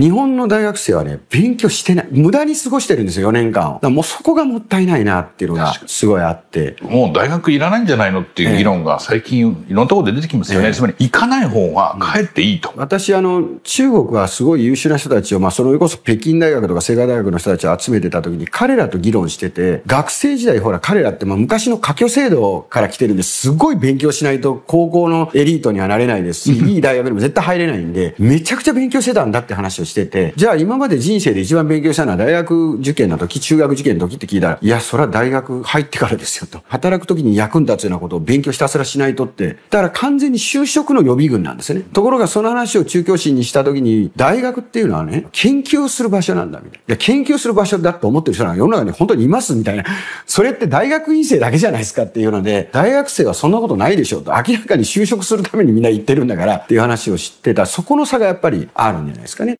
日本の大学生はね、勉強してない。無駄に過ごしてるんですよ、4年間を。もうそこがもったいないなっていうのがすごいあって。もう大学いらないんじゃないのっていう議論が最近いろんなところで出てきますよね。えー、つまり行かない方が帰っていいと。うん、私、あの、中国はすごい優秀な人たちを、まあ、それこそ北京大学とか清華大学の人たちを集めてた時に彼らと議論してて、学生時代ほら彼らってまあ昔の科挙制度から来てるんですごい勉強しないと高校のエリートにはなれないですし、いい大学にも絶対入れないんで、めちゃくちゃ勉強してたんだって話をしてて、じゃあ今まで人生で一番勉強したのは大学受験の時、中学受験の時って聞いたら、いや、それは大学入ってからですよと。働く時に役に立つようなことを勉強ひたすらしないとって、だから完全に就職の予備軍なんですね。ところがその話を中教師にした時に、大学っていうのはね、研究する場所なんだみたいな。いや、研究する場所だと思ってる人が世の中に本当にいますみたいな。それって大学院生だけじゃないですかっていうので、大学生はそんなことないでしょうと。明らかに就職するためにみんな言ってるんだからっていう話を知ってた。そこの差がやっぱりあるんじゃないですかね。